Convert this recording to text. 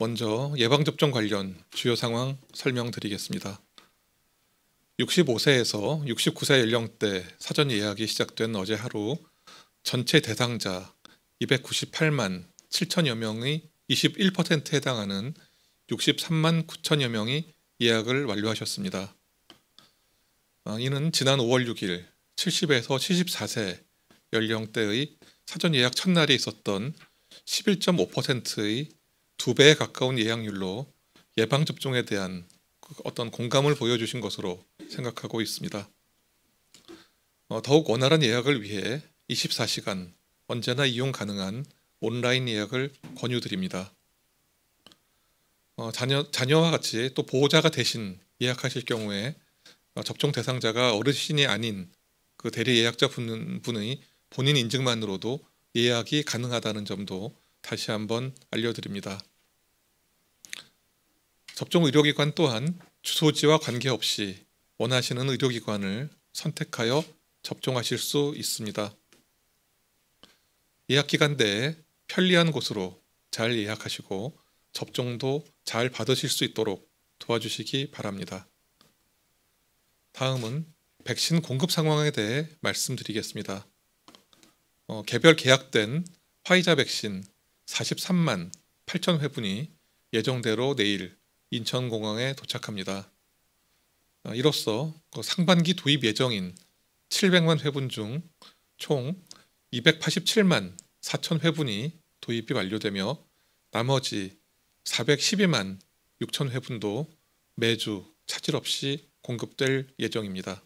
먼저 예방접종 관련 주요 상황 설명드리겠습니다. 65세에서 69세 연령대 사전 예약이 시작된 어제 하루 전체 대상자 298만 7천여 명의 21%에 해당하는 63만 9천여 명이 예약을 완료하셨습니다. 아, 이는 지난 5월 6일 70에서 74세 연령대의 사전 예약 첫날이 있었던 11.5%의 두 배에 가까운 예약률로 예방 접종에 대한 그 어떤 공감을 보여주신 것으로 생각하고 있습니다. 어, 더욱 원활한 예약을 위해 24시간 언제나 이용 가능한 온라인 예약을 권유드립니다. 어, 자녀, 자녀와 같이 또 보호자가 대신 예약하실 경우에 어, 접종 대상자가 어르신이 아닌 그 대리 예약자 분의 본인 인증만으로도 예약이 가능하다는 점도 다시 한번 알려드립니다. 접종 의료기관 또한 주소지와 관계없이 원하시는 의료기관을 선택하여 접종하실 수 있습니다. 예약 기간 내에 편리한 곳으로 잘 예약하시고 접종도 잘 받으실 수 있도록 도와주시기 바랍니다. 다음은 백신 공급 상황에 대해 말씀드리겠습니다. 어, 개별 계약된 화이자 백신 43만 8천 회분이 예정대로 내일 인천공항에 도착합니다. 아, 이로써 그 상반기 도입 예정인 700만 회분 중 총 287만 4천 회분이 도입이 완료되며 나머지 412만 6천 회분도 매주 차질 없이 공급될 예정입니다.